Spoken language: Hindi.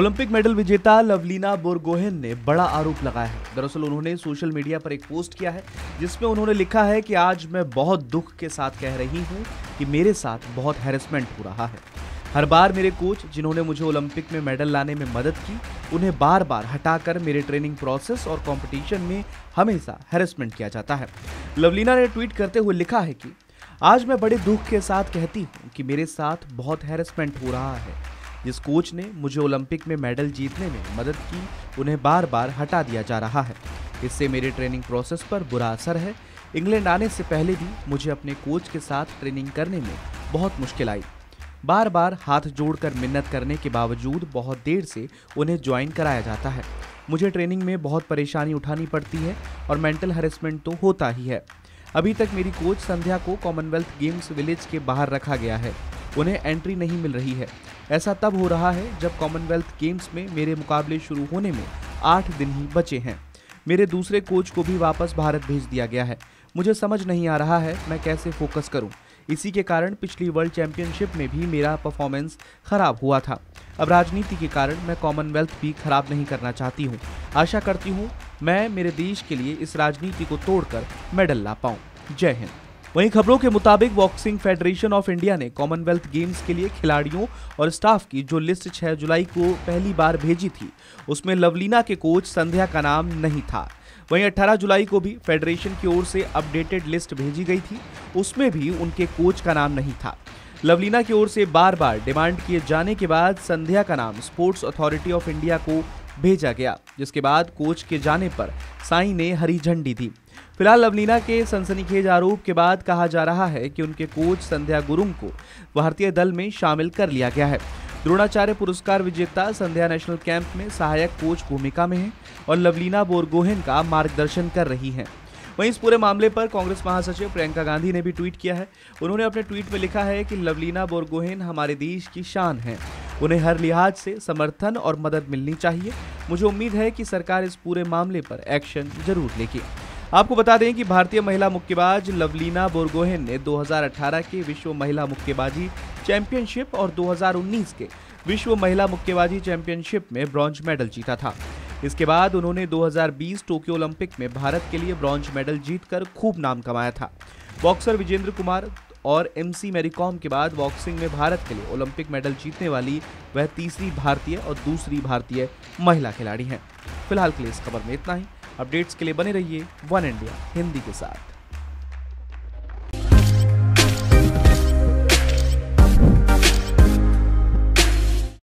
ओलंपिक मेडल विजेता लवलीना बोरगोहेन ने बड़ा आरोप लगाया है दरअसल उन्होंने सोशल मीडिया पर एक पोस्ट किया है जिसमें उन्होंने लिखा है कि आज मैं बहुत दुख के साथ कह रही हूँ कि मेरे साथ बहुत हैरेसमेंट हो रहा है हर बार मेरे कोच जिन्होंने मुझे ओलंपिक में मेडल लाने में मदद की उन्हें बार बार हटाकर मेरे ट्रेनिंग प्रोसेस और कॉम्पिटिशन में हमेशा हैरेसमेंट किया जाता है लवलीना ने ट्वीट करते हुए लिखा है कि आज मैं बड़े दुख के साथ कहती हूँ कि मेरे साथ बहुत हैरेसमेंट हो रहा है जिस कोच ने मुझे ओलंपिक में मेडल जीतने में मदद की उन्हें बार बार हटा दिया जा रहा है इससे मेरे ट्रेनिंग प्रोसेस पर बुरा असर है इंग्लैंड आने से पहले भी मुझे अपने कोच के साथ ट्रेनिंग करने में बहुत मुश्किल आई बार बार हाथ जोड़कर मिन्नत करने के बावजूद बहुत देर से उन्हें ज्वाइन कराया जाता है मुझे ट्रेनिंग में बहुत परेशानी उठानी पड़ती है और मेंटल हरेसमेंट तो होता ही है अभी तक मेरी कोच संध्या को कॉमनवेल्थ गेम्स विलेज के बाहर रखा गया है उन्हें एंट्री नहीं मिल रही है ऐसा तब हो रहा है जब कॉमनवेल्थ गेम्स में मेरे मुकाबले शुरू होने में आठ दिन ही बचे हैं मेरे दूसरे कोच को भी वापस भारत भेज दिया गया है मुझे समझ नहीं आ रहा है मैं कैसे फोकस करूं इसी के कारण पिछली वर्ल्ड चैंपियनशिप में भी मेरा परफॉर्मेंस खराब हुआ था अब राजनीति के कारण मैं कॉमनवेल्थ भी खराब नहीं करना चाहती हूँ आशा करती हूँ मैं मेरे देश के लिए इस राजनीति को तोड़कर मेडल ला पाऊँ जय हिंद वहीं खबरों के मुताबिक बॉक्सिंग फेडरेशन ऑफ इंडिया ने कॉमनवेल्थ गेम्स के लिए खिलाड़ियों और स्टाफ की जो लिस्ट 6 जुलाई को पहली बार भेजी थी उसमें लवलीना के कोच संध्या का नाम नहीं था वहीं 18 जुलाई को भी फेडरेशन की ओर से अपडेटेड लिस्ट भेजी गई थी उसमें भी उनके कोच का नाम नहीं था लवलीना की ओर से बार बार डिमांड किए जाने के बाद संध्या का नाम स्पोर्ट्स अथॉरिटी ऑफ इंडिया को भेजा गया जिसके बाद कोच के जाने पर साई ने हरी झंडी दी फिलहाल लवलीना के सनसनीखेज आरोप के बाद कहा जा रहा है कि उनके कोच संध्या गुरुंग को भारतीय दल में शामिल कर लिया गया है द्रोणाचार्य पुरस्कार विजेता संध्या नेशनल कैंप में सहायक कोच भूमिका में है और लवलीना बोरगोहेन का मार्गदर्शन कर रही हैं वहीं इस पूरे मामले पर कांग्रेस महासचिव प्रियंका गांधी ने भी ट्वीट किया है उन्होंने अपने ट्वीट में लिखा है कि लवलीना बोरगोहेन हमारे देश की शान है उन्हें हर लिहाज से समर्थन और मदद मिलनी चाहिए मुझे उम्मीद है कि सरकार इस पूरे मामले पर एक्शन जरूर लेगी आपको बता दें कि भारतीय महिला मुक्केबाज लवलीना बोरगोहेन ने 2018 के विश्व महिला मुक्केबाजी चैंपियनशिप और 2019 के विश्व महिला मुक्केबाजी चैंपियनशिप में ब्रॉन्ज मेडल जीता था इसके बाद उन्होंने 2020 टोक्यो ओलंपिक में भारत के लिए ब्रॉन्ज मेडल जीतकर खूब नाम कमाया था बॉक्सर विजेंद्र कुमार और एम सी मैरीकॉम के बाद बॉक्सिंग में भारत के लिए ओलंपिक मेडल जीतने वाली वह तीसरी भारतीय और दूसरी भारतीय महिला खिलाड़ी हैं फिलहाल के लिए इस खबर में इतना ही अपडेट्स के लिए बने रहिए वन इंडिया हिंदी के साथ